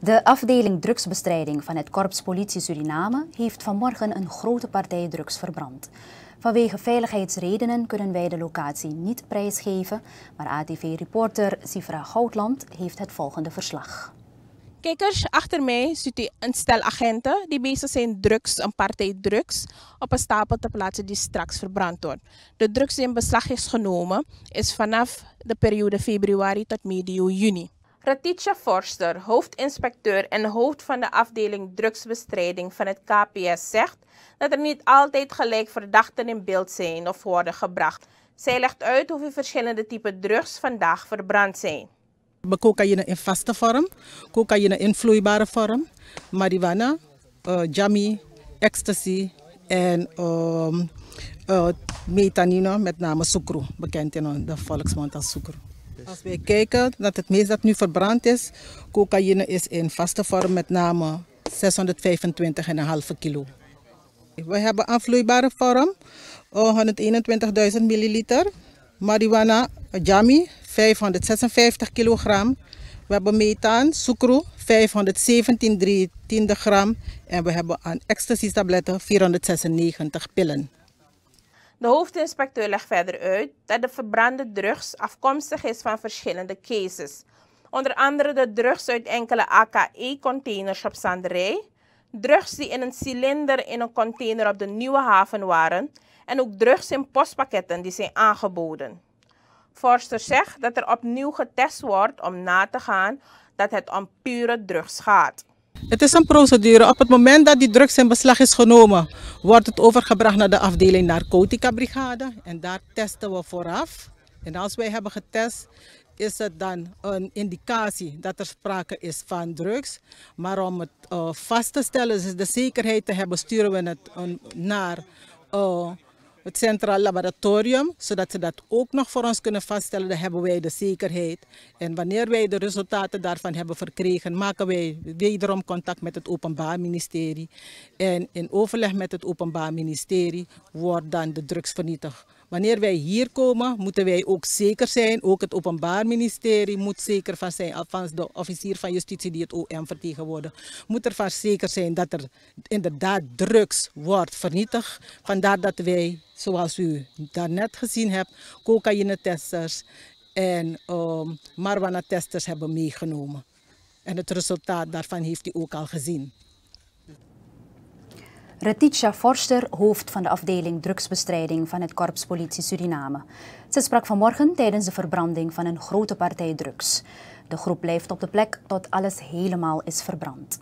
De afdeling drugsbestrijding van het Korps Politie Suriname heeft vanmorgen een grote partij drugs verbrand. Vanwege veiligheidsredenen kunnen wij de locatie niet prijsgeven, maar ATV-reporter Sifra Goudland heeft het volgende verslag. Kijkers, achter mij ziet u een stel agenten die bezig zijn drugs, een partij drugs, op een stapel te plaatsen die straks verbrand wordt. De drugs die in beslag is genomen is vanaf de periode februari tot medio juni. Ratitja Forster, hoofdinspecteur en hoofd van de afdeling drugsbestrijding van het KPS, zegt dat er niet altijd gelijk verdachten in beeld zijn of worden gebracht. Zij legt uit hoeveel verschillende typen drugs vandaag verbrand zijn. Cocaïne in vaste vorm, cocaïne in vloeibare vorm, marijuana, uh, jammy, ecstasy en uh, methanine, met name soekroe, bekend in de volksmond als soekroe. Als we kijken dat het meest dat nu verbrand is, cocaïne is in vaste vorm met name 625,5 kilo. We hebben afvloeibare vorm, 121.000 milliliter. Marihuana, jami, 556 kilogram. We hebben methaan, sucro, 517,3 3 gram. En we hebben aan ecstasy-tabletten 496 pillen. De hoofdinspecteur legt verder uit dat de verbrande drugs afkomstig is van verschillende cases. Onder andere de drugs uit enkele AKE-containers op zanderij, drugs die in een cilinder in een container op de Nieuwe Haven waren en ook drugs in postpakketten die zijn aangeboden. Forster zegt dat er opnieuw getest wordt om na te gaan dat het om pure drugs gaat. Het is een procedure. Op het moment dat die drugs in beslag is genomen, wordt het overgebracht naar de afdeling narcotica brigade. En daar testen we vooraf. En als wij hebben getest, is het dan een indicatie dat er sprake is van drugs. Maar om het eh, vast te stellen, dus de zekerheid te hebben, sturen we het eh, naar eh, het Centraal Laboratorium, zodat ze dat ook nog voor ons kunnen vaststellen. Dan hebben wij de zekerheid. En wanneer wij de resultaten daarvan hebben verkregen, maken wij wederom contact met het Openbaar Ministerie. En in overleg met het Openbaar Ministerie wordt dan de drugs vernietigd. Wanneer wij hier komen, moeten wij ook zeker zijn, ook het Openbaar Ministerie moet zeker van zijn, althans de officier van justitie die het OM vertegenwoordigt, moet ervan zeker zijn dat er inderdaad drugs wordt vernietigd. Vandaar dat wij, zoals u daarnet gezien hebt, cocaïnetesters en um, ehm, marijuana-testers hebben meegenomen. En het resultaat daarvan heeft u ook al gezien. Retitia Forster, hoofd van de afdeling drugsbestrijding van het Korps Politie Suriname. Ze sprak vanmorgen tijdens de verbranding van een grote partij drugs. De groep blijft op de plek tot alles helemaal is verbrand.